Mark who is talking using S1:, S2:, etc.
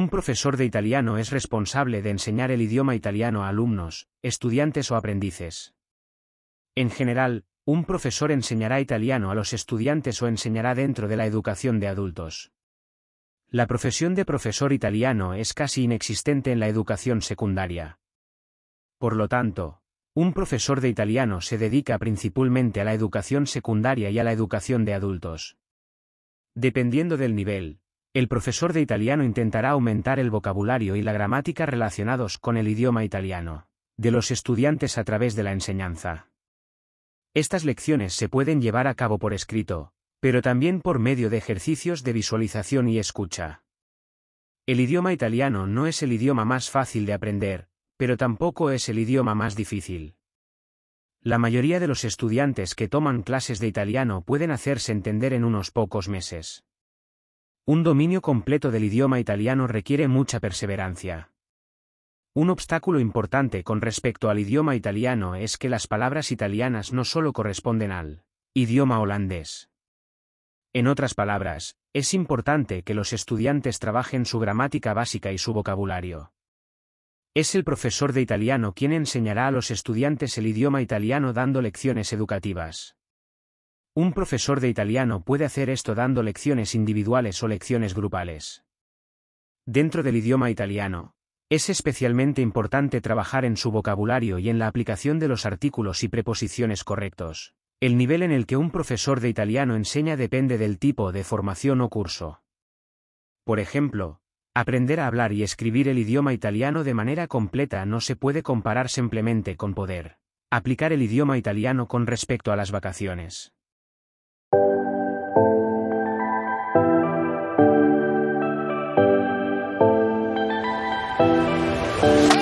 S1: Un profesor de italiano es responsable de enseñar el idioma italiano a alumnos, estudiantes o aprendices. En general, un profesor enseñará italiano a los estudiantes o enseñará dentro de la educación de adultos. La profesión de profesor italiano es casi inexistente en la educación secundaria. Por lo tanto, un profesor de italiano se dedica principalmente a la educación secundaria y a la educación de adultos. Dependiendo del nivel, el profesor de italiano intentará aumentar el vocabulario y la gramática relacionados con el idioma italiano de los estudiantes a través de la enseñanza. Estas lecciones se pueden llevar a cabo por escrito, pero también por medio de ejercicios de visualización y escucha. El idioma italiano no es el idioma más fácil de aprender, pero tampoco es el idioma más difícil. La mayoría de los estudiantes que toman clases de italiano pueden hacerse entender en unos pocos meses. Un dominio completo del idioma italiano requiere mucha perseverancia. Un obstáculo importante con respecto al idioma italiano es que las palabras italianas no solo corresponden al idioma holandés. En otras palabras, es importante que los estudiantes trabajen su gramática básica y su vocabulario. Es el profesor de italiano quien enseñará a los estudiantes el idioma italiano dando lecciones educativas. Un profesor de italiano puede hacer esto dando lecciones individuales o lecciones grupales. Dentro del idioma italiano, es especialmente importante trabajar en su vocabulario y en la aplicación de los artículos y preposiciones correctos. El nivel en el que un profesor de italiano enseña depende del tipo de formación o curso. Por ejemplo, aprender a hablar y escribir el idioma italiano de manera completa no se puede comparar simplemente con poder aplicar el idioma italiano con respecto a las vacaciones. Thank you.